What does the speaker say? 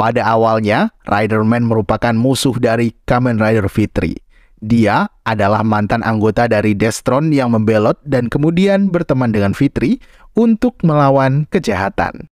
Pada awalnya, Riderman merupakan musuh dari Kamen Rider Fitri. Dia adalah mantan anggota dari Destron yang membelot dan kemudian berteman dengan Fitri untuk melawan kejahatan.